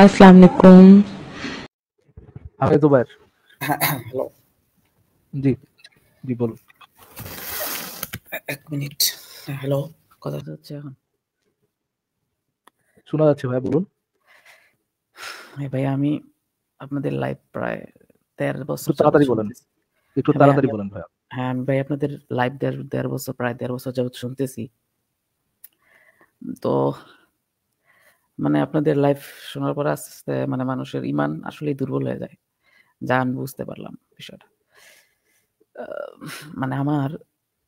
अस्सलाम वालेकुम আমি দুবার হ্যালো জি জি বলুন এক মিনিট হ্যালো কথা হচ্ছে এখন শোনা যাচ্ছে ভাই বলুন হ্যাঁ ভাই আমি আপনাদের লাইভ প্রায় তেরো বছর তাড়াতাড়ি বলেন হ্যাঁ একটু তাড়াতাড়ি বলেন ভাই হ্যাঁ আমি ভাই আপনাদের লাইভ দেড় দেড় বছর প্রায় দেড় বছর যাবত শুনতেছি তো মানে আপনাদের লাইফ শোনার পর আস্তে আস্তে মানে মানুষের ইমান আসলে দুর্বল হয়ে যায় যা আমি বুঝতে পারলাম বিষয়টা মানে আমার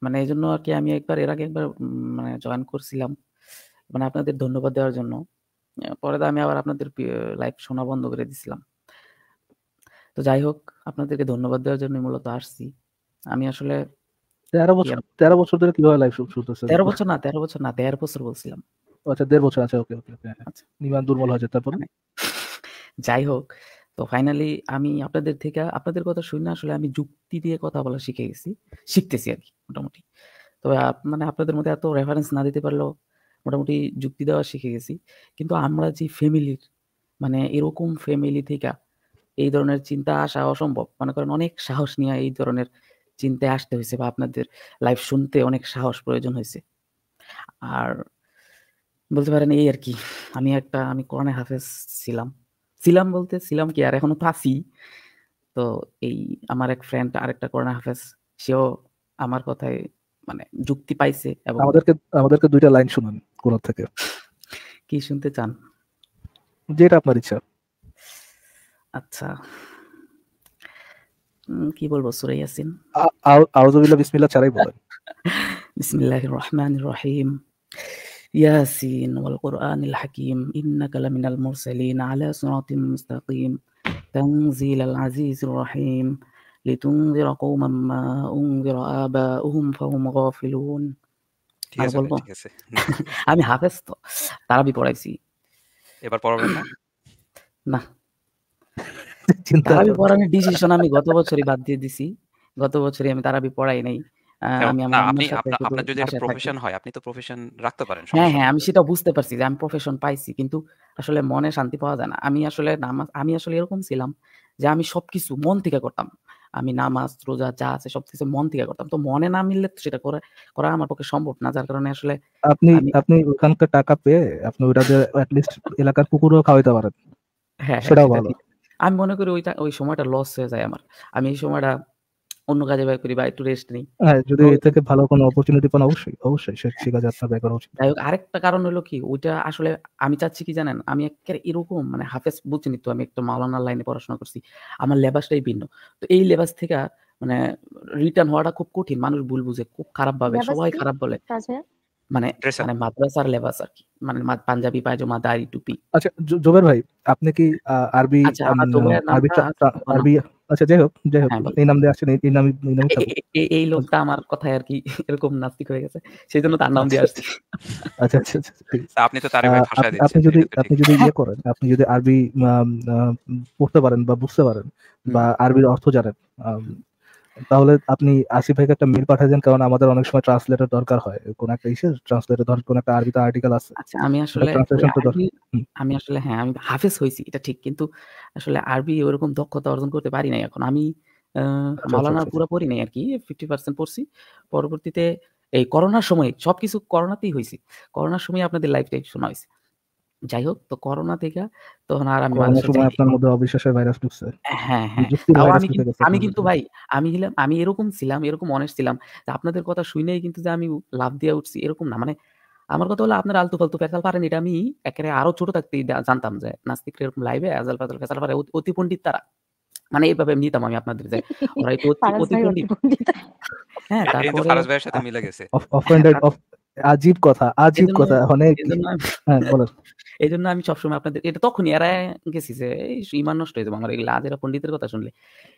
মানে এই জন্য আর কি আমি একবার এর আগে একবার মানে জয়েন করছিলাম মানে আপনাদের ধন্যবাদ দেওয়ার জন্য পরে তো আমি আবার আপনাদের লাইভ শোনা বন্ধ করে দিছিলাম তো যাই হোক আপনাদেরকে ধন্যবাদ দেওয়ার জন্য মূলত আসছি আমি আসলে তেরো বছর তেরো বছর ধরে কিভাবে লাইভ শুনতেছে তেরো বছর না তেরো বছর না তেরো বছর বলছিলাম আচ্ছা দেড় বছর আছে ওকে ওকে আচ্ছা। নিমান দুর্বল হয়েছে তারপরে মানে যাই হোক তো ফাইনালি আমি আপনাদের থেকে আপনাদের কথা শুনে আসলে আমি যুক্তি দিয়ে কথা বলা শিখে গেছি শিখতেছি আর কি মোটামুটি তবে মানে আপনাদের মধ্যে এত রেফারেন্স না দিতে পারলেও মোটামুটি যুক্তি দেওয়া শিখে গেছি কিন্তু আমরা যে ফ্যামিলির মানে এরকম ফ্যামিলি থেকে এই ধরনের চিন্তা আসা অসম্ভব মনে করেন অনেক সাহস নিয়ে এই ধরনের চিন্তায় আসতে হয়েছে বা আপনাদের লাইফ শুনতে অনেক সাহস প্রয়োজন হয়েছে আর বলতে পারেন এই আর কি আমি একটা আমি কোরআনে হাফেজ ছিলাম ছিলাম বলতে ছিলাম কি আর এখনো তো আছি তো এই আমার এক ফ্রেন্ড আরেকটা কোরআনে হাফেজ সেও আমার কথায় মানে যুক্তি পাইছে এবং আমাদেরকে আমাদেরকে দুইটা লাইন শুনুন কোরআন থেকে কি শুনতে চান যেটা আপনার ইচ্ছা আচ্ছা কি বলবো সুরাই ইয়াসিন আউযু বিল্লাহ বিসমিল্লাহ ছাড়াই বলেন বিসমিল্লাহির রহমানির রহিম ياسين والقرآن الحكيم إنك لمن المرسلين على صراط مستقيم تنزيل العزيز الرحيم لتنذر قوما ما أنذر آباؤهم فهم غافلون আমি হাফেজ তো তারাবি পড়াইছি এবার পড়াবেন না না তারাবি পড়ানোর ডিসিশন আমি গত বছরই বাদ দিয়ে দিছি গত বছরই আমি তারাবি পড়াই নাই আমি আপনার যদি প্রফেশন হয় আপনি তো প্রফেশন রাখতে পারেন হ্যাঁ হ্যাঁ আমি সেটা বুঝতে পারছি যে আমি প্রফেশন পাইছি কিন্তু আসলে মনে শান্তি পাওয়া যায় না আমি আসলে নামাজ আমি আসলে এরকম ছিলাম যে আমি মন থেকে করতাম আমি নামাজ রোজা যা আছে মন থেকে করতাম তো মনে না মিললে তো সেটা করে করা আমার পক্ষে সম্ভব না যার কারণে আসলে আপনি আপনি ওখানকার টাকা পেয়ে আপনি ওটা অ্যাটলিস্ট এলাকার কুকুরও খাওয়াইতে পারেন হ্যাঁ, হ্যাঁ সেটাও ভালো আমি মনে করি ওইটা ওই সময়টা লস হয়ে যায় আমার আমি এই সময়টা অন্য কাজে ব্যয় করি বা একটু রেস্ট নিই হ্যাঁ যদি এ থেকে ভালো কোনো অপরচুনিটি পান অবশ্যই অবশ্যই সে কাজে আপনার ব্যয় করা উচিত যাই হোক আরেকটা কারণ হলো কি ওইটা আসলে আমি চাচ্ছি কি জানেন আমি একেবারে এরকম মানে হাফেজ বুঝিনি তো আমি একটু মাওলানার লাইনে পড়াশোনা করছি আমার লেবাসটাই ভিন্ন তো এই লেবাস থেকে মানে রিটার্ন হওয়াটা খুব কঠিন মানুষ ভুল বুঝে খুব খারাপ ভাবে সবাই খারাপ বলে মানে মানে মাদ্রাসার লেবাস আর কি মানে পাঞ্জাবি পায়জামা দাড়ি টুপি আচ্ছা জোবের ভাই আপনি কি আরবি আচ্ছা, আরবি আরবি আচ্ছা যাই হোক যাই হোক হ্যাঁ, এই নাম দিয়ে আসছেন এই নাম এই লোকটা আমার কথায় আর কি এরকম নাস্তিক হয়ে গেছে সেই জন্য তার নাম দিয়ে আচ্ছা। আসছি আচ্ছা আচ্ছা, আচ্ছা, আচ্ছা আপনি তো তারে ভাষা আপনি যদি আপনি যদি ইয়ে করেন আপনি যদি আরবি পড়তে পারেন বা বুঝতে পারেন বা আরবির অর্থ জানেন তাহলে আপনি আসিফ ভাইকে একটা মেল দেন কারণ আমাদের অনেক সময় ট্রান্সলেটর দরকার হয় কোন একটা ইসে ট্রান্সলেটর ধর কোন একটা আরবিতে আর্টিকেল আছে আচ্ছা আমি আসলে আমি আসলে হ্যাঁ আমি হাফেজ হইছি এটা ঠিক কিন্তু আসলে আরবি ওরকম দক্ষতা অর্জন করতে পারি নাই এখন আমি মাওলানা পুরো পড়ি নাই আর কি 50% পড়ছি পরবর্তীতে এই করোনার সময় সবকিছু করোনাতেই হয়েছে করোনার সময় আপনাদের লাইভটাই শোনা হইছে যাই হোক তো করোনা থেকে তখন আর আমি আপনার মধ্যে অবিশ্বাসের ভাইরাস ঢুকছে হ্যাঁ হ্যাঁ আমি আমি কিন্তু ভাই আমি ছিলাম আমি এরকম ছিলাম এরকম অনেস ছিলাম আপনাদের কথা শুনেই কিন্তু যে আমি লাভ দিয়ে উঠছি এরকম না মানে আমার কথা হলো আপনার আলতু ফালতু ফেসাল পারেন এটা আমি একেবারে আরো ছোট থাকতে জানতাম যে নাস্তিক এরকম লাইভে আজাল ফাজাল ফেসাল পারে অতি পণ্ডিত তারা মানে এইভাবে নিতাম আমি আপনাদের যে ওরা অতি পণ্ডিত হ্যাঁ তারপরে আজীব কথা আজীব কথা অনেক এই জন্য আমি সবসময় আপনাদের এটা তখনই এরা গেছি যে ইমান নষ্ট হয়ে যাবো আমার এগুলো আজেরা পন্ডিতের কথা শুনলে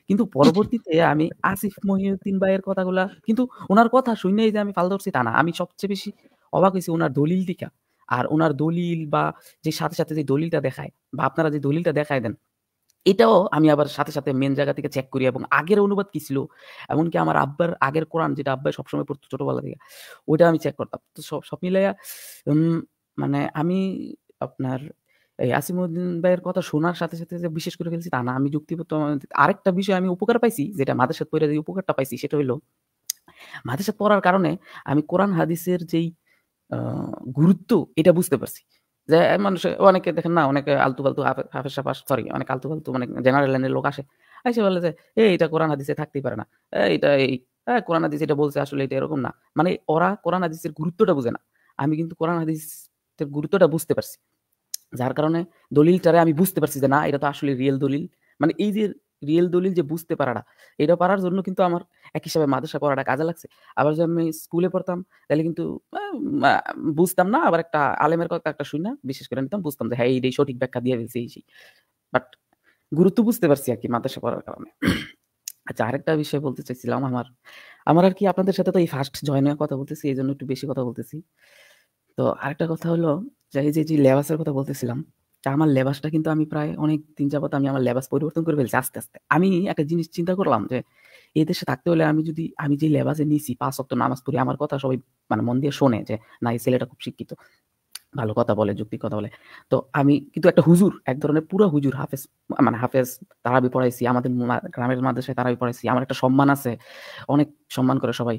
কিন্তু পরবর্তীতে আমি আসিফ মহিউদ্দিন ভাইয়ের কথাগুলা কিন্তু ওনার কথা শুনেই যে আমি ফাল ধরছি তা না আমি সবচেয়ে বেশি অবাক হয়েছি ওনার দলিল দিকা আর ওনার দলিল বা যে সাথে সাথে যে দলিলটা দেখায় বা আপনারা যে দলিলটা দেখায় দেন এটাও আমি আবার সাথে সাথে মেন জায়গা থেকে চেক করি এবং আগের অনুবাদ কি ছিল এমনকি আমার আব্বার আগের কোরআন যেটা আব্বাই সবসময় পড়তো ছোটবেলা থেকে ওইটা আমি চেক করতাম তো সব সব মিলাইয়া মানে আমি আপনার এই আসিমউদ্দিন ভাইয়ের কথা শোনার সাথে সাথে যে বিশেষ করে ফেলছি তা না আমি যুক্তিপত্র আরেকটা বিষয় আমি উপকার পাইছি যেটা মাদের সাথে পড়ে যে উপকারটা পাইছি সেটা হলো মাদের সাথে পড়ার কারণে আমি কোরআন হাদিসের যেই গুরুত্ব এটা বুঝতে পারছি যে মানুষ অনেকে দেখেন না অনেকে আলতু ফালতু হাফের সাফাস সরি অনেক আলতু ফালতু মানে জেনারেল লাইনের লোক আসে এসে বলে যে এইটা কোরআন হাদিসে থাকতেই পারে না এইটা এই হ্যাঁ কোরআন হাদিস এটা বলছে আসলে এটা এরকম না মানে ওরা কোরআন হাদিসের গুরুত্বটা বুঝে না আমি কিন্তু কোরআন হাদিসের গুরুত্বটা বুঝতে পারছি যার কারণে দলিলটারে আমি বুঝতে পারছি যে না এটা তো আসলে রিয়েল দলিল মানে এই যে রিয়েল দলিল যে বুঝতে পারাটা এটা পারার জন্য কিন্তু আমার এক হিসাবে মাদ্রাসা পড়াটা কাজে লাগছে আবার যদি আমি স্কুলে পড়তাম তাহলে কিন্তু বুঝতাম না আবার একটা আলেমের কথা একটা শুনি না বিশেষ করে নিতাম বুঝতাম যে হ্যাঁ এই সঠিক ব্যাখ্যা দিয়ে ফেলছি এই সেই বাট গুরুত্ব বুঝতে পারছি আর কি মাদ্রাসা পড়ার কারণে আচ্ছা আরেকটা বিষয় বলতে চাইছিলাম আমার আমার আর কি আপনাদের সাথে তো এই ফার্স্ট জয়েন কথা বলতেছি এই জন্য একটু বেশি কথা বলতেছি তো আরেকটা কথা হলো যে এই যে লেবাসের কথা বলতেছিলাম আমার লেবাসটা কিন্তু আমি প্রায় অনেক দিন যাবত আমি আমার লেবাস পরিবর্তন করে ফেলছি আস্তে আস্তে আমি একটা জিনিস চিন্তা করলাম যে এই দেশে থাকতে হলে আমি যদি আমি যে লেবাসে নিছি পাঁচ অক্ট নামাজ পড়ি আমার কথা সবাই মানে মন দিয়ে শোনে যে না এই ছেলেটা খুব শিক্ষিত ভালো কথা বলে যুক্তি কথা বলে তো আমি কিন্তু একটা হুজুর এক ধরনের পুরো হুজুর হাফেজ মানে হাফেজ তারাবি পড়াইছি আমাদের গ্রামের মাদ্রাসায় তারাবি পড়াইছি আমার একটা সম্মান আছে অনেক সম্মান করে সবাই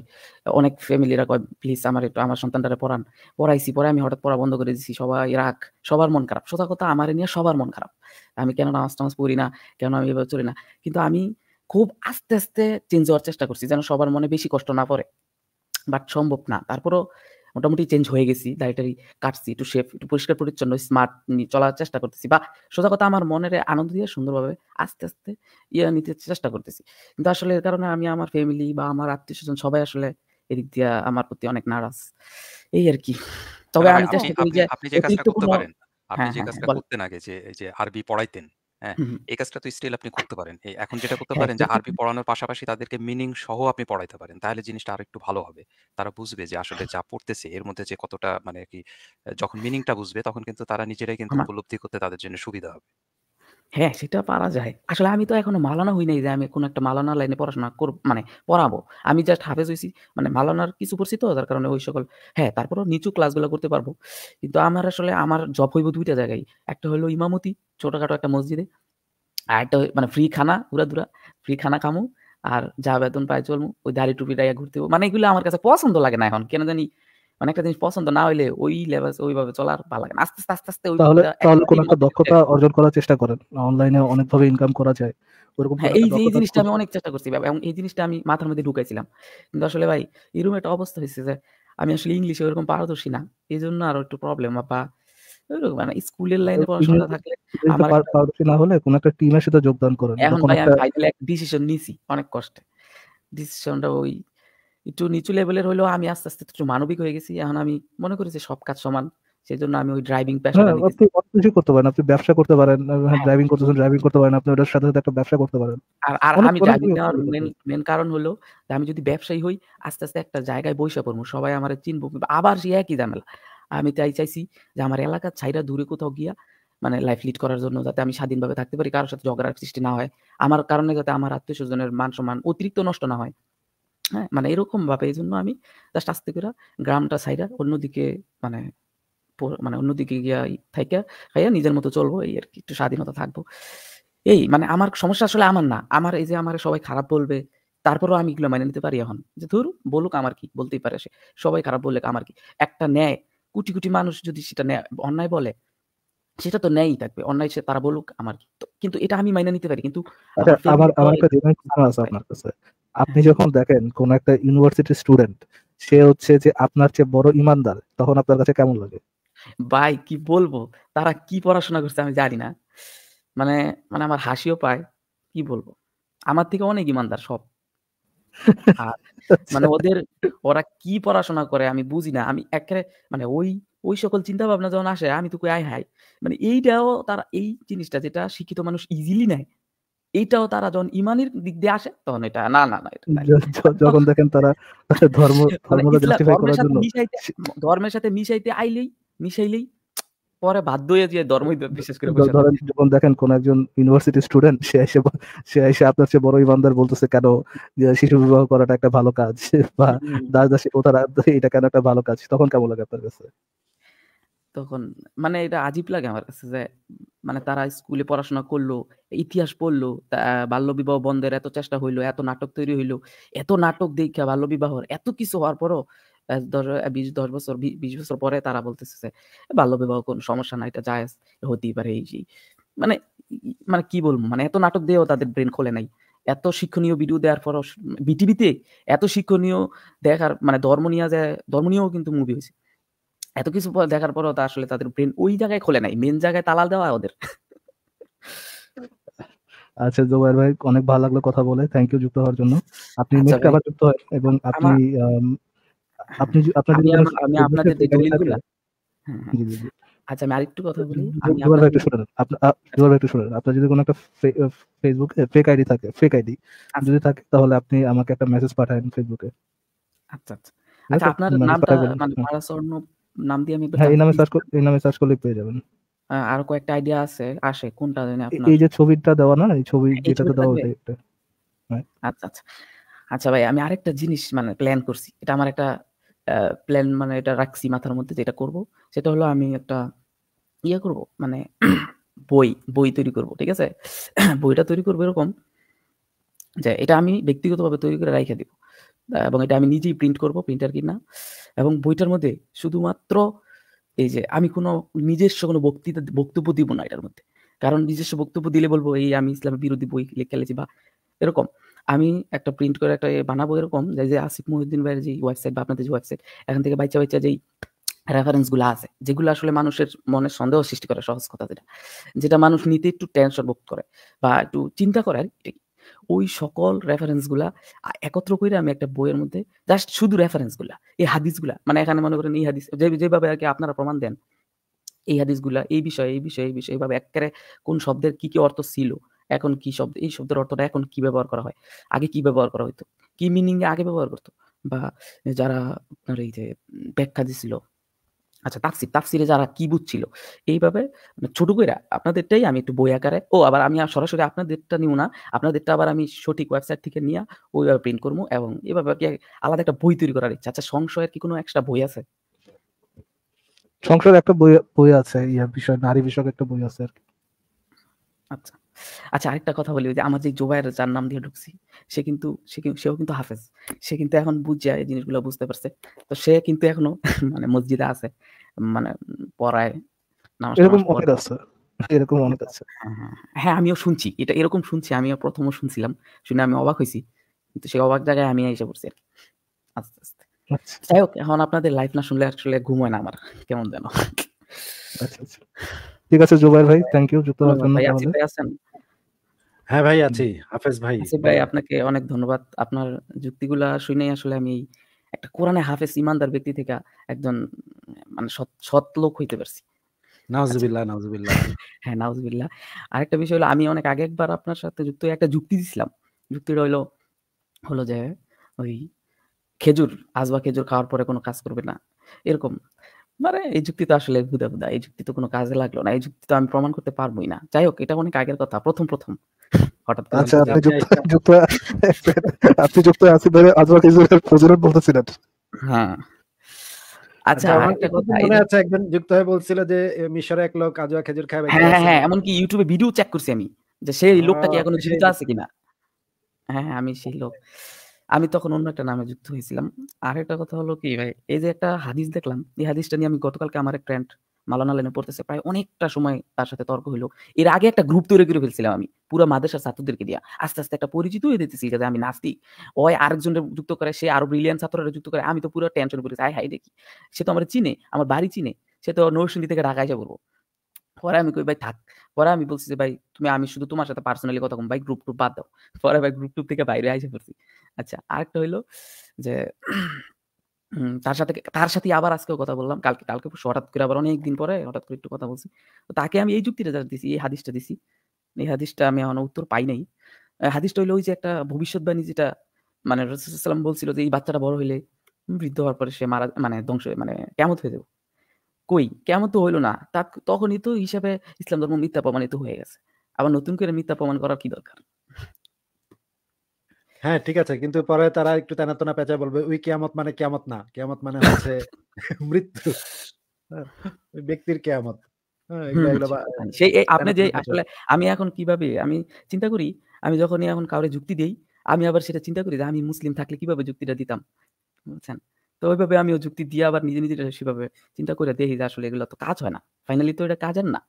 অনেক ফ্যামিলিরা কয় প্লিজ আমার একটু আমার সন্তানটারে পড়ান পড়াইছি পরে আমি হঠাৎ পড়া বন্ধ করে দিয়েছি সবাই রাখ সবার মন খারাপ সোজা কথা আমার নিয়ে সবার মন খারাপ আমি কেন নামাজ টামাজ পড়ি না কেন আমি এভাবে চলি না কিন্তু আমি খুব আস্তে আস্তে চেঞ্জ হওয়ার চেষ্টা করছি যেন সবার মনে বেশি কষ্ট না পড়ে বাট সম্ভব না তারপরও মোটামুটি চেঞ্জ হয়ে গেছি দাড়িটারি কাটছি একটু শেফ একটু পরিষ্কার পরিচ্ছন্ন স্মার্ট চলার চেষ্টা করতেছি বা সোজা কথা আমার মনের আনন্দ দিয়ে সুন্দরভাবে আস্তে আস্তে ইয়ে নিতে চেষ্টা করতেছি কিন্তু আসলে এর কারণে আমি আমার ফ্যামিলি বা আমার আত্মীয় স্বজন সবাই আসলে এদিক দিয়ে আমার প্রতি অনেক নারাজ এই আর কি তবে আমি চেষ্টা করি যে আপনি যে কাজটা করতে পারেন আপনি হ্যাঁ, যে হ্যাঁ, কাজটা করতেন আগে যে যে আরবি পড়াইতেন হ্যাঁ এই কাজটা তো স্টিল আপনি করতে পারেন এখন যেটা করতে হ্যাঁ, পারেন যে আরবি পড়ানোর পাশাপাশি তাদেরকে মিনিং সহ আপনি পড়াইতে পারেন তাহলে জিনিসটা আর একটু ভালো হবে তারা বুঝবে যে আসলে যা পড়তেছে এর মধ্যে যে কতটা মানে কি যখন মিনিংটা বুঝবে তখন কিন্তু তারা নিজেরাই কিন্তু উপলব্ধি করতে তাদের জন্য সুবিধা হবে হ্যাঁ সেটা পারা যায় আসলে আমি তো এখনো মালানা হই নাই যে আমি কোনো একটা মালানা লাইনে পড়াশোনা করব মানে পড়াবো আমি জাস্ট হাফেজ হয়েছি মানে মালানার কিছু পড়ছি তো তার কারণে ওই সকল হ্যাঁ তারপরও নিচু ক্লাসগুলো করতে পারবো কিন্তু আমার আসলে আমার জব হইব দুইটা জায়গায় একটা হলো ইমামতি ছোটখাটো একটা মসজিদে আর একটা মানে ফ্রি খানা ঘুরা দুরা ফ্রি খানা খামো আর যা বেতন পায় চলবো ওই দাড়ি টুপি ডাইয়া ঘুরতে মানে এগুলো আমার কাছে পছন্দ লাগে না এখন কেন জানি মানে একটা জিনিস পছন্দ না হইলে ওই লেভেল ওইভাবে চলার ভালো লাগে আস্তে আস্তে আস্তে আস্তে তাহলে তাহলে কোন একটা দক্ষতা অর্জন করার চেষ্টা করেন অনলাইনে অনেক ভাবে ইনকাম করা যায় ওরকম হ্যাঁ এই যে এই জিনিসটা আমি অনেক চেষ্টা করছি এবং এই জিনিসটা আমি মাথার মধ্যে ঢুকাইছিলাম কিন্তু আসলে ভাই এরকম একটা অবস্থা হয়েছে যে আমি আসলে ইংলিশে ওরকম পারদর্শী না এই জন্য আরো একটু প্রবলেম বা মানে স্কুলের লাইনে আচ্ছা, পড়াশোনা থাকলে আমার পারদর্শী না হলে কোন একটা টিমের সাথে যোগদান করেন এখন ভাই আমি ফাইনালি একটা ডিসিশন নিছি অনেক কষ্টে ডিসিশনটা ওই একটু নিচু লেভেলের হলেও আমি আস্তে আস্তে একটু মানবিক হয়ে গেছি এখন আমি মনে করি যে সব কাজ সমান সেই জন্য আমি ওই ড্রাইভিং প্যাশন আপনি অনেক কিছু করতে পারেন আপনি ব্যবসা করতে পারেন ড্রাইভিং হ্যাঁ। করতেছেন ড্রাইভিং করতে পারেন আপনি ওটার সাথে সাথে একটা ব্যবসা করতে পারেন আর আমি ড্রাইভিং নেওয়ার মেন কারণ হলো যে আমি যদি ব্যবসায়ী হই আস্তে আস্তে একটা জায়গায় বসে পড়বো সবাই আমার চিনব আবার সে একই জামেলা আমি তাই চাইছি যে আমার এলাকার ছাইরা দূরে কোথাও গিয়া মানে লাইফ লিড করার জন্য যাতে আমি স্বাধীনভাবে থাকতে পারি কারোর সাথে ঝগড়ার সৃষ্টি না হয় আমার কারণে যাতে আমার আত্মীয় স্বজনের মান সম্মান অতিরিক্ত নষ্ট না হয় হ্যাঁ মানে এরকম ভাবে এই জন্য আমি জাস্ট আস্তে করে গ্রামটা সাইডা অন্যদিকে মানে মানে অন্যদিকে গিয়া থাইকা খাইয়া নিজের মতো চলবো এই আর কি একটু স্বাধীনতা থাকবো এই মানে আমার সমস্যা আসলে আমার না আমার এই যে আমার সবাই খারাপ বলবে তারপরও আমি এগুলো মেনে নিতে পারি এখন যে ধরু বলুক আমার কি বলতেই পারে সে সবাই খারাপ বললে আমার কি একটা ন্যায় কুটি কুটি মানুষ যদি সেটা ন্যায় অন্যায় বলে সেটা তো ন্যায়ই থাকবে অন্যায় সে তারা বলুক আমার কি কিন্তু এটা আমি মাইনে নিতে পারি কিন্তু আচ্ছা, আমার আমার একটা আছে আপনার কাছে আপনি যখন দেখেন কোন একটা ইউনিভার্সিটি স্টুডেন্ট সে হচ্ছে যে আপনার চেয়ে বড় ইমানদার তখন আপনার কাছে কেমন লাগে ভাই কি বলবো তারা কি পড়াশোনা করছে আমি জানি না মানে মানে আমার হাসিও পায় কি বলবো আমার থেকে অনেক ইমানদার সব মানে ওদের ওরা কি পড়াশোনা করে আমি বুঝি না আমি একে মানে ওই ওই সকল চিন্তা ভাবনা যখন আসে আমি তো কই আয় হাই মানে এইটাও তারা এই জিনিসটা যেটা শিক্ষিত মানুষ ইজিলি নেয় এইটাও তারা যখন ইমানের দিক দিয়ে আসে তখন এটা না না না যখন দেখেন তারা ধর্ম মানে ধর্মের সাথে মিশাইতে ধর্মের সাথে মিশাইতে আইলেই মিশাইলেই পরে বাধ্য হয়ে যে ধর্ম বিশেষ করে ধরেন যখন দেখেন কোন একজন ইউনিভার্সিটি স্টুডেন্ট সে এসে সে এসে আপনার চেয়ে বড় ইমানদার বলতেছে কেন শিশু বিবাহ করাটা একটা ভালো কাজ বা দাস দাসী কোথা এটা কেন একটা ভালো কাজ তখন কেমন লাগে আপনার কাছে তখন মানে এটা আজীব লাগে আমার কাছে যে মানে তারা স্কুলে পড়াশোনা করলো ইতিহাস পড়লো বাল্য বিবাহ বন্ধের এত চেষ্টা হইলো এত নাটক তৈরি হইলো এত নাটক দেখা বাল্য বিবাহর এত কিছু হওয়ার পরও দশ বিশ দশ বছর বিশ বছর পরে তারা বলতেছে যে বাল্য বিবাহ কোন সমস্যা না এটা যায় হতেই পারে এই যে মানে মানে কি বলবো মানে এত নাটক দিয়েও তাদের ব্রেন খোলে নাই এত শিক্ষণীয় ভিডিও দেওয়ার পরও বিটিভিতে এত শিক্ষণীয় দেখার মানে ধর্ম নিয়ে যায় ধর্ম নিয়েও কিন্তু মুভি হয়েছে এত কিছু দেখার পরও তা আসলে তাদের ব্রেন ওই জায়গায় খোলে নাই মেন জায়গায় তালা দেওয়া ওদের আচ্ছা জোবাইর ভাই অনেক ভালো লাগলো কথা বলে থ্যাংক ইউ যুক্ত হওয়ার জন্য আপনি নেক্সট আচ্ছা আবার যুক্ত হয় এবং আপনি আপনি আপনাদের আমি আপনাদের যে দলিলগুলো আচ্ছা আমি আরেকটু কথা বলি আমি জোবায়ের ভাই একটু শুনুন জোবায়ের ভাই একটু শুনুন আপনি যদি কোনো একটা ফেসবুক ফেক আইডি থাকে ফেক আইডি আচ্ছা। যদি থাকে তাহলে আপনি আমাকে একটা মেসেজ পাঠান ফেসবুকে আচ্ছা আচ্ছা, আচ্ছা আপনার নামটা মানে পারাসর্ণব হ্যাঁ। নাম দিয়ে আমি হ্যাঁ, এই নামে সার্চ করে এই নামে সার্চ করলে পেয়ে যাবেন আর কয়েকটা আইডিয়া আছে আসে কোনটা জানি আপনার এই যে ছবিটা দেওয়া না এই ছবি হ্যাঁ, যেটা দেওয়া ওটা একটা হ্যাঁ। আচ্ছা আচ্ছা আচ্ছা ভাই আমি আরেকটা জিনিস মানে প্ল্যান করছি এটা আমার একটা প্ল্যান মানে এটা রাখছি মাথার মধ্যে যেটা করব সেটা হলো আমি একটা ইয়ে করব মানে বই বই তৈরি করব ঠিক আছে বইটা তৈরি করব এরকম যে এটা আমি ব্যক্তিগতভাবে তৈরি করে রাইখে দিব এবং এটা আমি নিজেই প্রিন্ট করব প্রিন্টার কিনা এবং বইটার মধ্যে শুধুমাত্র এই যে আমি কোনো নিজস্ব কোনো বক্তৃতা বক্তব্য দিব না এটার মধ্যে কারণ নিজস্ব বক্তব্য দিলে বলবো এই আমি ইসলামের বিরোধী বই খেলেছি বা এরকম আমি একটা প্রিন্ট করে একটা বানাবো এরকম যে আসিফ মহিউদ্দিন ভাইয়ের যে ওয়েবসাইট বা আপনাদের যে ওয়েবসাইট এখান থেকে বাইচা বাইচা যেই রেফারেন্সগুলো আছে যেগুলো আসলে মানুষের মনে সন্দেহ সৃষ্টি করে সহজ কথা যেটা যেটা মানুষ নিতে একটু টেনশন বোধ করে বা একটু চিন্তা করে আর কি ওই সকল রেফারেন্সগুলা একত্র করে আমি একটা বইয়ের মধ্যে জাস্ট শুধু রেফারেন্সগুলা এই হাদিসগুলা মানে এখানে মনে করেন এই হাদিস যেভাবে আর কি আপনারা প্রমাণ দেন এই হাদিসগুলা এই বিষয়ে এই বিষয়ে এই বিষয়ে এইভাবে একেবারে কোন শব্দের কি কি অর্থ ছিল এখন কি শব্দ এই শব্দের অর্থটা এখন কি ব্যবহার করা হয় আগে কি ব্যবহার করা হইতো কি মিনিং আগে ব্যবহার করতো বা যারা আপনার এই যে ব্যাখ্যা দিছিল আচ্ছা তাফসির তাফসিরে যারা কি বুঝছিল এইভাবে ছোট করে আপনাদেরটাই আমি একটু বই আকারে ও আবার আমি সরাসরি আপনাদেরটা নিউ না আপনাদেরটা আবার আমি সঠিক ওয়েবসাইট থেকে নিয়ে ওইভাবে প্রিন্ট করবো এবং এভাবে কি আলাদা একটা বই তৈরি করার ইচ্ছা আচ্ছা সংশয়ের কি কোনো একটা বই আছে সংশয়ের একটা বই বই আছে ইয়া বিষয় নারী বিষয়ক একটা বই আছে আর কি আচ্ছা আচ্ছা আরেকটা কথা বলি যে আমার যে জোবায়ের যার নাম দিয়ে ঢুকছি সে কিন্তু সে সেও কিন্তু হাফেজ সে কিন্তু এখন বুঝছে এই জিনিসগুলো বুঝতে পারছে তো সে কিন্তু এখনো মানে মসজিদে আছে মানে পড়ায় এরকম অনেক আছে এরকম অনেক আছে হ্যাঁ, হ্যাঁ, হ্যাঁ, হ্যাঁ আমিও শুনছি এটা এরকম শুনছি আমিও প্রথমও শুনছিলাম শুনে আমি অবাক হয়েছি কিন্তু সে অবাক জায়গায় আমি এসে পড়ছি আস্তে আস্তে আচ্ছা, আচ্ছা। যাই হোক এখন আপনাদের লাইফ না শুনলে আসলে ঘুমায় না আমার কেমন যেন আচ্ছা আচ্ছা ঠিক আছে জুবাইর ভাই থ্যাংক ইউ যুক্ত হওয়ার জন্য আছেন হ্যাঁ ভাই আছি হাফেজ ভাই আছি ভাই আপনাকে অনেক ধন্যবাদ আপনার যুক্তিগুলা শুনে আসলে আমি একটা কোরআনে হাফেজ ইমানদার ব্যক্তি থেকে একজন মানে সৎ সৎ লোক হইতে পারছি নাউজুবিল্লাহ নাউজুবিল্লাহ হ্যাঁ নাউজুবিল্লাহ আরেকটা বিষয় হলো আমি অনেক আগে একবার আপনার সাথে যুক্ত একটা যুক্তি দিছিলাম যুক্তিটা হলো হলো যে ওই খেজুর আজবা খেজুর খাওয়ার পরে কোনো কাজ করবে না এরকম মানে এই যুক্তি তো আসলে বুদা বুদা এই যুক্তি তো কোনো কাজে লাগলো না এই যুক্তি তো আমি প্রমাণ করতে পারবোই না যাই হোক এটা অনেক আগের কথা প্রথম প্রথম হঠাৎ আচ্ছা আপনি যুক্ত আপনি যুক্ত প্রজনন বলতেছিলেন হ্যাঁ আচ্ছা কথা একজন যুক্ত হয়ে যে মিশরে এক লোক খেজুর হ্যাঁ, হ্যাঁ এমনকি ইউটিউবে ভিডিও চেক করছি আমি যে সেই লোকটা কি এখনো আছে কিনা হ্যাঁ আমি সেই লোক আমি তখন অন্য একটা নামে যুক্ত হয়েছিলাম আর একটা কথা হলো কি ভাই এই যে একটা হাদিস দেখলাম এই হাদিসটা নিয়ে আমি গতকালকে আমার এক ফ্রেন্ড মালানা লাইনে পড়তেছে প্রায় অনেকটা সময় তার সাথে তর্ক হলো এর আগে একটা গ্রুপ তৈরি করে ফেলছিলাম আমি পুরো মাদ্রাসার ছাত্রদেরকে দিয়া আস্তে আস্তে একটা পরিচিত হয়ে দিতেছি যাতে আমি নাস্তি ওই আরেকজনের যুক্ত করে সে আরো ব্রিলিয়ান ছাত্ররা যুক্ত করে আমি তো পুরো টেনশন করেছি আয় হাই দেখি সে তো আমার চিনে আমার বাড়ি চিনে সে তো নরসিংদী থেকে ঢাকায় যা বলবো পরে আমি কই ভাই থাক পরে আমি বলছি যে ভাই তুমি আমি শুধু তোমার সাথে পার্সোনালি কথা কম ভাই গ্রুপ টুপ বাদ দাও পরে ভাই গ্রুপ টুপ থেকে বাইরে আইসে পড়ছি আচ্ছা আরেকটা হইলো যে তার সাথে তার সাথে আবার আজকেও কথা বললাম কালকে কালকে হঠাৎ করে আবার অনেক দিন পরে হঠাৎ করে একটু কথা বলছি তো তাকে আমি এই যুক্তিটা দিছি এই হাদিসটা দিছি এই হাদিসটা আমি এখন উত্তর পাই নাই হাদিসটা হইলো ওই যে একটা ভবিষ্যৎবাণী যেটা মানে রসুলাম বলছিল যে এই বাচ্চাটা বড় হইলে বৃদ্ধ হওয়ার পরে সে মারা মানে ধ্বংস মানে কেমত হয়ে যাবে কই কেমন তো হইলো না তা তখনই তো হিসাবে ইসলাম ধর্ম মিথ্যা প্রমাণিত হয়ে গেছে আবার নতুন করে মিথ্যা প্রমাণ করার কি দরকার হ্যাঁ ঠিক আছে কিন্তু পরে তারা একটু তেনাতনা পেঁচা বলবে ওই কেয়ামত মানে কেয়ামত না কেয়ামত মানে হচ্ছে মৃত্যু হ্যাঁ, ব্যক্তির কেয়ামত হ্যাঁ, মানে সেই আপনি যে আসলে আমি এখন কিভাবে আমি চিন্তা করি আমি যখন এখন কাউরে যুক্তি দেই আমি আবার সেটা চিন্তা করি যে আমি মুসলিম থাকলে কিভাবে যুক্তিটা দিতাম বুঝছেন তো ওইভাবে আমি ও যুক্তি দিয়ে আবার নিজে নিজে সেভাবে চিন্তা করে দেখি যে আসলে এগুলো তো কাজ হয় না ফাইনালি তো এটা কাজের না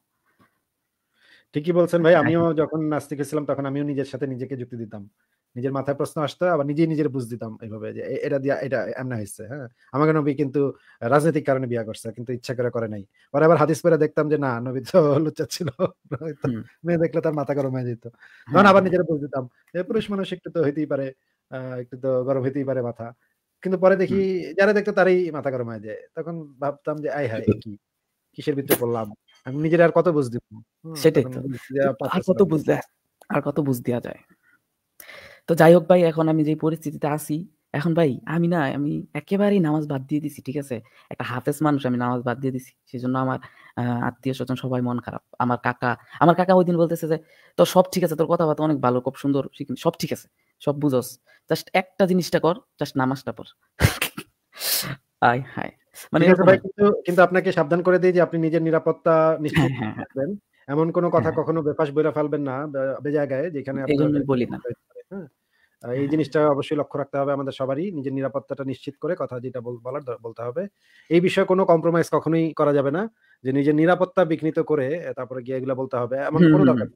ঠিকই বলছেন ভাই হ্যাঁ, আমিও যখন নাস্তিক ছিলাম তখন আমিও নিজের সাথে নিজেকে যুক্তি দিতাম নিজের মাথায় প্রশ্ন আসতো আবার নিজেই নিজের বুঝ দিতাম এইভাবে যে এটা দিয়া এটা এমন হয়েছে হ্যাঁ আমাকে নবী কিন্তু রাজনৈতিক কারণে বিয়া করছে কিন্তু ইচ্ছা করে করে নাই পরে আবার হাদিস পরে দেখতাম যে না নবী তো লুচ্চা ছিল মেয়ে দেখলে তার মাথা গরম হয়ে যেত তখন আবার নিজের বুঝ দিতাম পুরুষ মানুষ একটু তো হইতেই পারে একটু তো গরম হইতেই পারে মাথা কিন্তু পরে দেখি যারা দেখতো তারই মাথা গরম হয়ে যায় তখন ভাবতাম যে আয় হায় কি কিসের ভিতরে পড়লাম আমি নিজের আর কত বুঝ দিব সেটাই আর কত বুঝ আর কত বুঝ দেওয়া যায় তো যাই হোক ভাই এখন আমি যে পরিস্থিতিতে আছি এখন ভাই আমি না আমি একেবারেই নামাজ বাদ দিয়ে দিছি ঠিক আছে একটা হাফেজ মানুষ আমি নামাজ বাদ দিয়ে দিছি সেই জন্য আমার আত্মীয় স্বজন সবাই মন খারাপ আমার কাকা আমার কাকা ওই দিন বলতেছে যে তো সব ঠিক আছে তোর কথাবার্তা অনেক ভালো খুব সুন্দর সব ঠিক আছে সব বুঝস জাস্ট একটা জিনিসটা কর জাস্ট নামাজটা পর আয় হায় মানে কিন্তু আপনাকে সাবধান করে দিই যে আপনি নিজের নিরাপত্তা নিশ্চিত হ্যাঁ, হ্যাঁ, এমন কোনো কথা হ্যাঁ। কখনো বেফাস বইরা ফেলবেন না বেজায়গায় যেখানে বলি না এই জিনিসটা অবশ্যই লক্ষ্য রাখতে হবে আমাদের সবারই নিজের নিরাপত্তাটা নিশ্চিত করে কথা যেটা বলার বলতে হবে এই বিষয়ে কোনো কম্প্রোমাইজ কখনোই করা যাবে না যে নিজের নিরাপত্তা বিঘ্নিত করে তারপরে গিয়ে এগুলো বলতে হবে এমন কোনো দরকার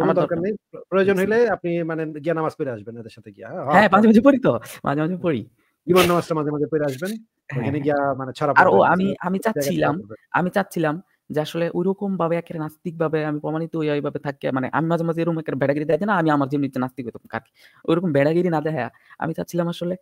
কোনো দরকার নেই প্রয়োজন হলে আপনি মানে গিয়া নামাজ পড়ে আসবেন এদের সাথে গিয়া হ্যাঁ, হ্যাঁ, হ্যাঁ মাঝে মাঝে পড়ি তো মাঝে মাঝে পড়ি ইমান নামাজটা মাঝে মাঝে পড়ে আসবেন এখানে হ্যাঁ, গিয়া মানে ছাড়া আর আমি আমি চাচ্ছিলাম আমি চাচ্ছিলাম যে আসলে ওই রকম ভাবে একের নাস্তিক ভাবে আমি প্রমাণিত হই এইভাবে থাকে মানে আমি মাঝে মাঝে এরকম একটা বেড়াগিরি দেয় না আমি আমার নিচ্ছে নাস্তিক হতাম কাকে ওইরকম বেড়াগিরি না দেখা আমি চাচ্ছিলাম আসলে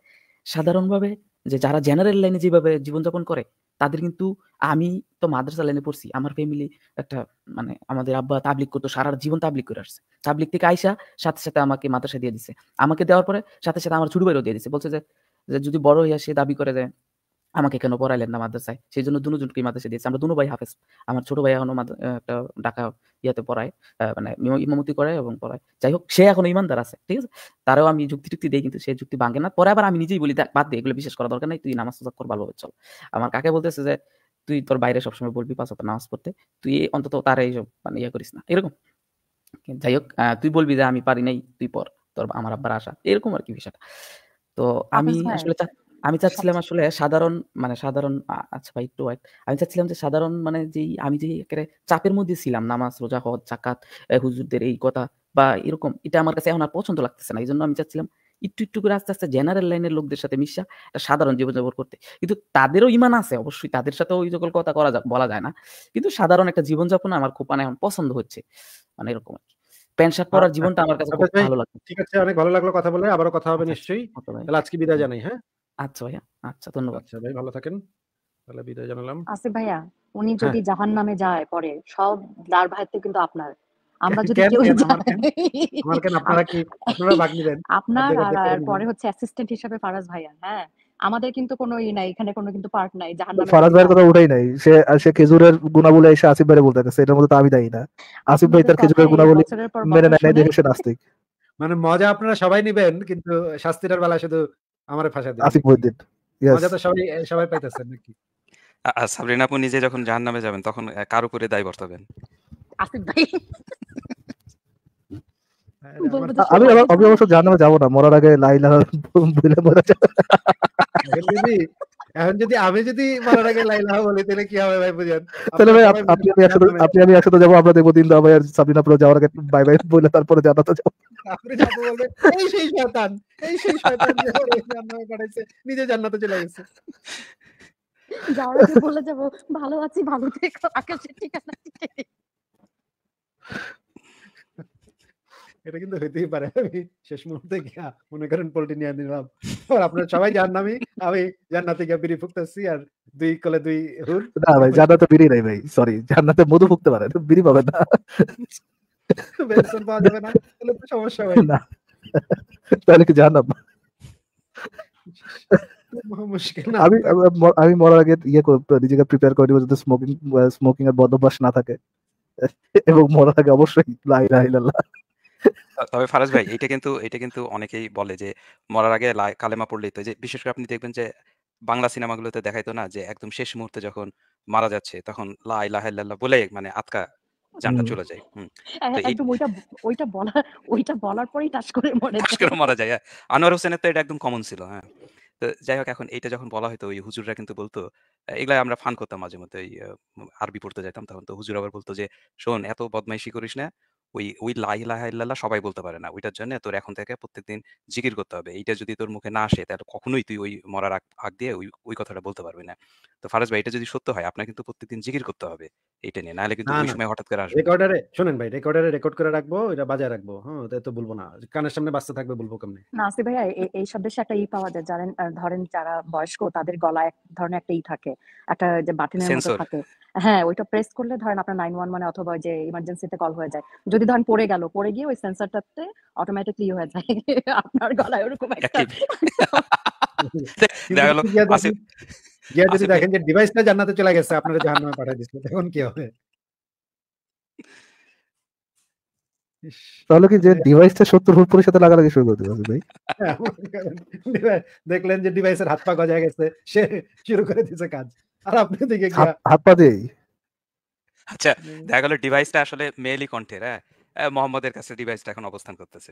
সাধারণভাবে যে যারা জেনারেল লাইনে যেভাবে জীবনযাপন করে তাদের কিন্তু আমি তো মাদ্রাসা লাইনে পড়ছি আমার ফ্যামিলি একটা মানে আমাদের আব্বা তাবলিক করতো সারা জীবন তাবলিক করে আসছে তাবলিক থেকে আইসা সাথে সাথে আমাকে মাদ্রাসা দিয়ে দিছে আমাকে দেওয়ার পরে সাথে সাথে আমার ছুটি ভাইও দিয়ে দিছে বলছে যে যদি বড় হইয়া সে দাবি করে যায় আমাকে কেন পড়াইলেন না মাদ্রাসায় সেই জন্য দুজনকেই মাদ্রাসায় দিয়েছে আমরা দুনো ভাই হাফেজ আমার ছোট ভাই এখনো একটা ঢাকা ইয়াতে পড়ায় মানে ইমামতি করে এবং পড়ায় যাই হোক সে এখন ইমানদার আছে ঠিক আছে তারাও আমি যুক্তি টুক্তি দিই কিন্তু সে যুক্তি ভাঙে না পরে আবার আমি নিজেই বলি বাদ দিয়ে এগুলো বিশেষ করা দরকার নাই তুই নামাজ কর ভালোভাবে চল আমার কাকে বলতেছে যে তুই তোর বাইরে সবসময় বলবি পাঁচ নামাজ পড়তে তুই অন্তত তারা এইসব মানে ইয়ে করিস না এরকম যাই হোক তুই বলবি যে আমি পারি নাই তুই পর তোর আমার আব্বার আশা এরকম আর কি বিষয়টা তো আমি আসলে আমি চাচ্ছিলাম আসলে সাধারণ মানে সাধারণ আচ্ছা ভাই একটু আমি চাচ্ছিলাম যে সাধারণ মানে যেই আমি যে একেবারে চাপের মধ্যে ছিলাম নামাজ রোজা হজ জাকাত হুজুরদের এই কথা বা এরকম এটা আমার কাছে এখন আর পছন্দ লাগতেছে না এই জন্য আমি চাচ্ছিলাম একটু একটু করে আস্তে আস্তে জেনারেল লাইনের লোকদের সাথে মিশা সাধারণ জীবনযাপন করতে কিন্তু তাদেরও ইমান আছে অবশ্যই তাদের সাথেও ওই সকল কথা করা বলা যায় না কিন্তু সাধারণ একটা জীবনযাপন আমার খুব মানে এখন পছন্দ হচ্ছে মানে এরকম প্যান্ট শার্ট পরার আচ্ছা, জীবনটা আমার কাছে আচ্ছা ভালো লাগে ঠিক আছে অনেক ভালো লাগলো কথা বলে আবারও কথা হবে আচ্ছা, নিশ্চয়ই তাহলে আজকে বিদায় জানাই হ্যাঁ আচ্ছা ভাইয়া আচ্ছা ধন্যবাদ আচ্ছা ভাই ভালো থাকেন তাহলে বিদায় জানালাম আসিফ ভাইয়া উনি হ্যাঁ। যদি জাহান্নামে যায় পরে সব দার ভাইতে কিন্তু আপনার আমরা যদি কেউ আমার কেন আপনারা কি আপনারা ভাগ নেবেন আপনার আর পরে হচ্ছে অ্যাসিস্ট্যান্ট হিসেবে ফারাজ ভাইয়া হ্যাঁ আমাদের কিন্তু কোনো ই নাই এখানে কোনো কিন্তু পার্ট নাই জাহান্নামে ফারাজ ভাইয়ের কথা উঠাই নাই সে সে খেজুরের গুণাবলী এসে আসিফ ভাইরে বলতেছে এটার মধ্যে তো আমি দাই না আসিফ ভাই তার খেজুরের গুণাবলী মেনে নেয় দেখে সে নাস্তিক মানে মজা আপনারা সবাই নেবেন কিন্তু শাস্তিটার বেলা শুধু আমারে ফাঁসা দিন আসিফ মজা তো সবাই সবাই পাইতেছেন নাকি আপু নিজে যখন জাহান্নামে যাবেন তখন কার উপরে দায় বর্তাবেন আসিফ ভাই আমি আমি অবশ্য জাহান্নামে যাব না মরার আগে লাইলা বলে মরা এখন যদি আমি যদি মরার আগে লাইলা বলি তাহলে কি হবে ভাই বুঝেন তাহলে ভাই আপনি আমি একসাথে আপনি আমি একসাথে যাবো আমরা দেখবো দিন দা ভাই আর যাওয়ার আগে বাই বাই বলে তারপরে জানাতে যাবো তারপরে বলবে এই সেই শয়তান এই সেই শয়তান যে নিজে জান্নাতে চলে গেছে যাওয়ার বলে যাব ভালো আছি ভালো থেকো ঠিকানা এটা কিন্তু হইতেই পারে আমি শেষ মুহূর্তে গিয়া মনে করেন পোল্ট্রি নিয়ে নিলাম আর আপনার সবাই যার নামি আমি জান্নাতে গিয়া বিড়ি ফুকতেছি আর দুই কলে দুই হুর না ভাই জান্নাতে বিড়ি নাই ভাই সরি জান্নাতে মধু ফুকতে পারে বিড়ি পাবে না পাওয়া যাবে না তাহলে তো সমস্যা হয় না তাহলে কি জানাব আমি আমি মরার আগে ইয়ে নিজেকে প্রিপেয়ার করে যদি স্মোকিং স্মোকিং এর না থাকে এবং মরার আগে অবশ্যই তবে ফারাজ ভাই এটা কিন্তু এটা কিন্তু অনেকেই বলে যে মরার আগে কালেমা পড়লেই তো যে বিশেষ করে আপনি দেখবেন যে বাংলা সিনেমাগুলোতে দেখাইতো না যে একদম শেষ মুহূর্তে যখন মারা যাচ্ছে তখন লা ইলাহা ইল্লাল্লাহ বলে মানে আটকা চলে যায় হুম ওইটা ওইটা বলা ওইটা বলার পরেই টাচ করে মরে টাচ করে মারা যায় হ্যাঁ। আনোয়ার হোসেনের তো এটা একদম কমন ছিল হ্যাঁ তো যাই হোক এখন যখন বলা হতো ওই হুজুররা কিন্তু বলতো আমরা ফান করতাম মাঝে মধ্যে ওই আরবি পড়তে যাইতাম তখন তো হুজুর আবার বলতো যে শোন এত বদমাইশি করিস না ওই ওই লাই লাহাইল্লাহ সবাই বলতে পারে না ওইটার জন্য তোর এখন থেকে প্রত্যেকদিন জিকির করতে হবে এইটা যদি তোর মুখে না আসে তাহলে কখনোই তুই ওই মরার আগ দিয়ে ওই ওই কথাটা বলতে পারবি না তো ফারাজ ভাই এটা যদি সত্য হয় আপনার কিন্তু প্রত্যেকদিন জিকির করতে হবে এটা নিয়ে নাহলে কিন্তু ওই সময় হঠাৎ করে আসবে রেকর্ডারে শুনেন ভাই রেকর্ডারে রেকর্ড করে রাখবো এটা বাজায় রাখবো হ্যাঁ তো বলবো না কানের সামনে বাজতে থাকবে বলবো কেমনে না আসি ভাই এই শব্দের সাথে একটা ই পাওয়া যায় জানেন ধরেন যারা বয়স্ক তাদের গলায় এক ধরনের একটা ই থাকে একটা যে বাটনের মতো থাকে হ্যাঁ ওইটা প্রেস করলে ধরেন আপনার নাইন ওয়ান মানে অথবা যে ইমার্জেন্সিতে কল হয়ে যায় যদি ধরেন পড়ে গেল পড়ে গিয়ে ওই সেন্সরটাতে অটোমেটিকলি হয়ে যায় আপনার গলায় ওরকম একটা দেখা গেল যদি দেখেন যে ডিভাইসটা জান্নাতে চলে গেছে আপনারা জাহান্নামে পাঠিয়ে তখন কি হবে তাহলে কি যে ডিভাইসটা সত্তর ফুট সাথে লাগালাগি শুরু ভাই হ্যাঁ, দেখলেন যে ডিভাইসের হাত পা গজা গেছে সে শুরু করে দিছে কাজ আর আপনি দিকে হাত পা দেই আচ্ছা দেখা গেল ডিভাইসটা আসলে মেইলি কণ্ঠের হ্যাঁ মোহাম্মদের কাছে ডিভাইসটা এখন অবস্থান করতেছে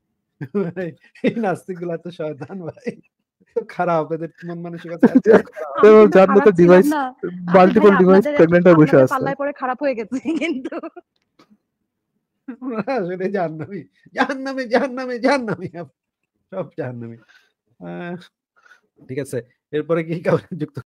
মানে এই নাস্তিক গুলা তো শয়তান ভাই খারাপ এদের মন ডিভাইস মাল্টিপল ডিভাইস হয়ে বসে আছে পাল্লায় পরে খারাপ হয়ে গেছে কিন্তু আসলে জাহান্নামি জাহান্নামি জাহান্নামি জাহান্নামি সব জাহান্নামি ঠিক আছে এরপরে কি কাউকে যুক্ত